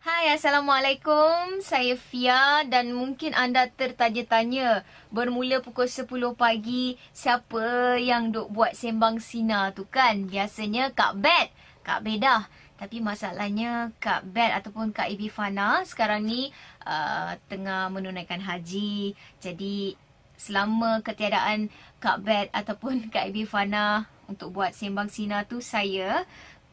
Hai, Assalamualaikum. Saya Fia dan mungkin anda tertanya-tanya bermula pukul 10 pagi siapa yang duk buat sembang Sina tu kan? Biasanya Kak Bed, Kak Bedah. Tapi masalahnya Kak Bed ataupun Kak Ibi Fana sekarang ni uh, tengah menunaikan haji. Jadi selama ketiadaan Kak Bed ataupun Kak Ibi Fana untuk buat sembang Sina tu saya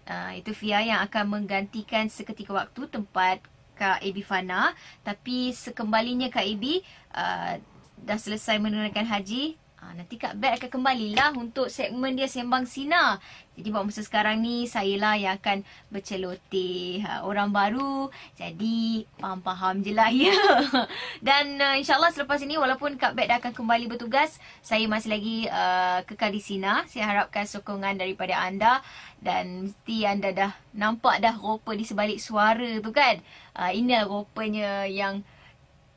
Uh, itu Fia yang akan menggantikan seketika waktu tempat Kak Ebi Fana. Tapi sekembalinya Kak Ebi uh, ah, dah selesai menunaikan haji, Ha, nanti Kak Bet akan kembalilah untuk segmen dia Sembang Sina. Jadi buat masa sekarang ni, saya lah yang akan berceloteh ha, orang baru. Jadi, paham-paham je lah ya. Dan uh, insyaAllah selepas ini, walaupun Kak Bet dah akan kembali bertugas, saya masih lagi uh, kekal di Sina. Saya harapkan sokongan daripada anda. Dan mesti anda dah nampak dah rupa di sebalik suara tu kan. Uh, ini rupanya yang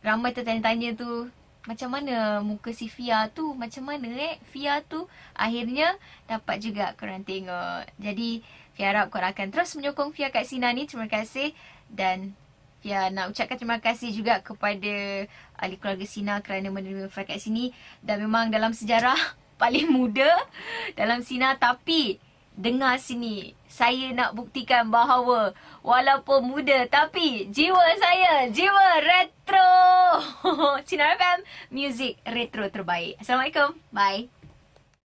ramai tertanya-tanya tu macam mana muka si Fia tu macam mana eh Fia tu akhirnya dapat juga korang tengok jadi Fia harap korang akan terus menyokong Fia kat Sina ni terima kasih dan Fia nak ucapkan terima kasih juga kepada ahli keluarga Sina kerana menerima Fia kat sini dan memang dalam sejarah paling muda dalam Sina tapi dengar sini saya nak buktikan bahawa walaupun muda tapi jiwa saya jiwa red Sinar FM, music retro terbaik. Assalamualaikum. Bye.